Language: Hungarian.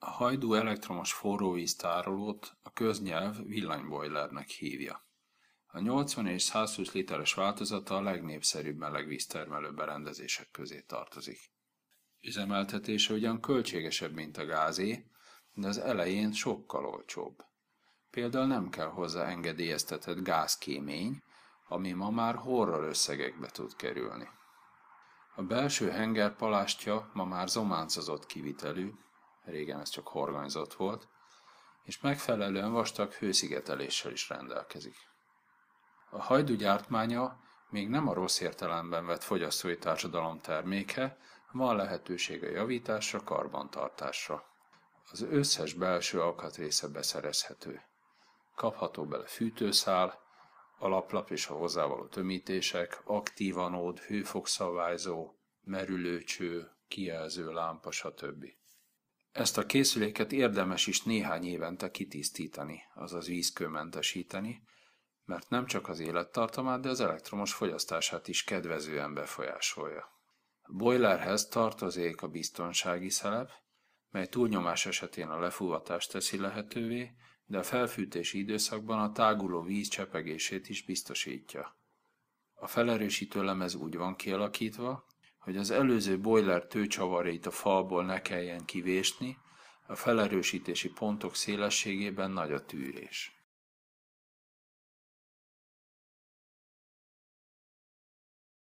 A hajdú elektromos forró tárolót a köznyelv villanybojlernek hívja. A 80 és 120 literes változata a legnépszerűbb melegvíztermelő berendezések közé tartozik. Üzemeltetése ugyan költségesebb, mint a gázé, de az elején sokkal olcsóbb. Például nem kell hozzá engedélyeztetett gázkémény, ami ma már horror összegekbe tud kerülni. A belső henger palástja ma már zománcozott kivitelű, régen ez csak horganyzat volt, és megfelelően vastag hőszigeteléssel is rendelkezik. A hajdu gyártmánya még nem a rossz értelemben vett fogyasztói társadalom terméke, van a javításra, karbantartásra. Az összes belső alkatrésze beszerezhető. Kapható bele fűtőszál, alaplap és a hozzávaló tömítések, aktívanód, hőfokszabályzó, merülőcső, kijelző lámpa, stb. Ezt a készüléket érdemes is néhány évente kitisztítani, azaz vízkőmentesíteni, mert nem csak az élettartamát, de az elektromos fogyasztását is kedvezően befolyásolja. A boilerhez tartozik a biztonsági szelep, mely túlnyomás esetén a lefúvatást teszi lehetővé, de a felfűtési időszakban a táguló víz csepegését is biztosítja. A felerősítő lemez úgy van kialakítva, hogy az előző boiler tőcsavarjait a falból ne kelljen kivésni, a felerősítési pontok szélességében nagy a tűrés.